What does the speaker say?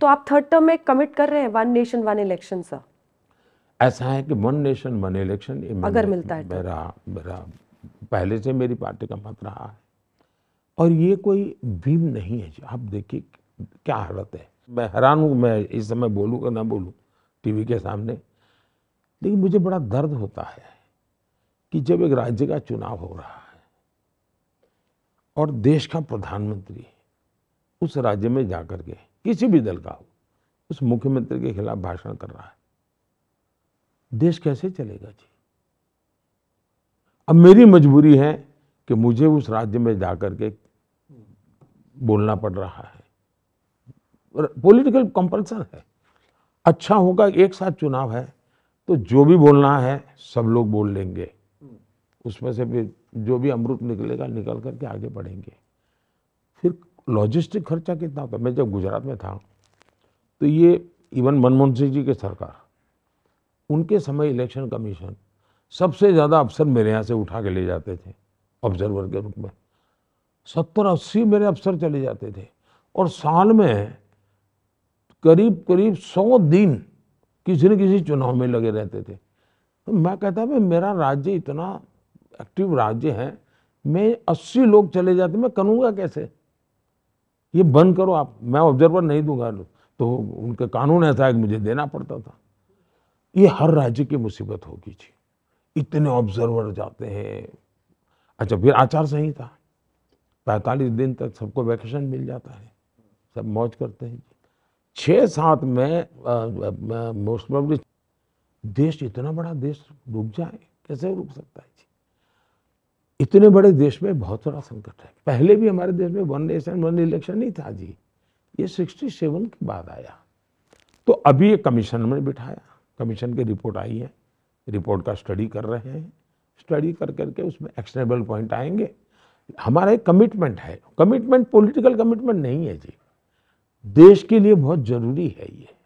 तो आप third term में कमिट कर रहे हैं one nation one election sir ऐसा है कि वन नेशन वन इलेक्शन अगर मिलता है तो। मेरा मेरा पहले से मेरी पार्टी का मत रहा है और ये कोई भीम नहीं है आप देखिए क्या हालत है मैं हैरान हूँ मैं इस समय बोलूँ या ना बोलूँ टीवी के सामने लेकिन मुझे बड़ा दर्द होता है कि जब एक राज्य का चुनाव हो रहा है और देश का प्रधानमंत्री उस राज्य में जाकर के किसी भी दल का हो उस मुख्यमंत्री के खिलाफ भाषण कर रहा है देश कैसे चलेगा जी अब मेरी मजबूरी है कि मुझे उस राज्य में जाकर के बोलना पड़ रहा है पॉलिटिकल कंपल्सन है अच्छा होगा एक साथ चुनाव है तो जो भी बोलना है सब लोग बोल लेंगे उसमें से भी जो भी अमृत निकलेगा निकल करके आगे बढ़ेंगे फिर लॉजिस्टिक खर्चा कितना होता मैं जब गुजरात में था तो ये इवन मनमोहन सिंह जी की सरकार उनके समय इलेक्शन कमीशन सबसे ज़्यादा अफसर मेरे यहाँ से उठा के ले जाते थे ऑब्जर्वर के रूप में सत्तर अस्सी मेरे अफसर चले जाते थे और साल में करीब करीब सौ दिन किसी न किसी चुनाव में लगे रहते थे तो मैं कहता भाई मेरा राज्य इतना एक्टिव राज्य है मैं अस्सी लोग चले जाते मैं करूँगा कैसे ये बंद करो आप मैं ऑब्जर्वर नहीं दूंगा तो उनके कानून ऐसा है कि मुझे देना पड़ता था ये हर राज्य की मुसीबत होगी जी इतने ऑब्जर्वर जाते हैं अच्छा फिर आचार संहिता पैंतालीस दिन तक सबको वैकेशन मिल जाता है सब मौज करते हैं छः सात में मोस्ट प्रॉब्ली देश इतना बड़ा देश रुक जाए कैसे रुक सकता है जी इतने बड़े देश में बहुत बड़ा संकट है पहले भी हमारे देश में वन नेशन वन इलेक्शन नहीं था जी ये सिक्सटी सेवन के बाद आया तो अभी ये कमीशन में बिठाया कमीशन की रिपोर्ट आई है रिपोर्ट का स्टडी कर रहे हैं स्टडी कर करके उसमें एक्शनेबल पॉइंट आएंगे हमारा एक कमिटमेंट है कमिटमेंट पॉलिटिकल कमिटमेंट नहीं है जी देश के लिए बहुत ज़रूरी है ये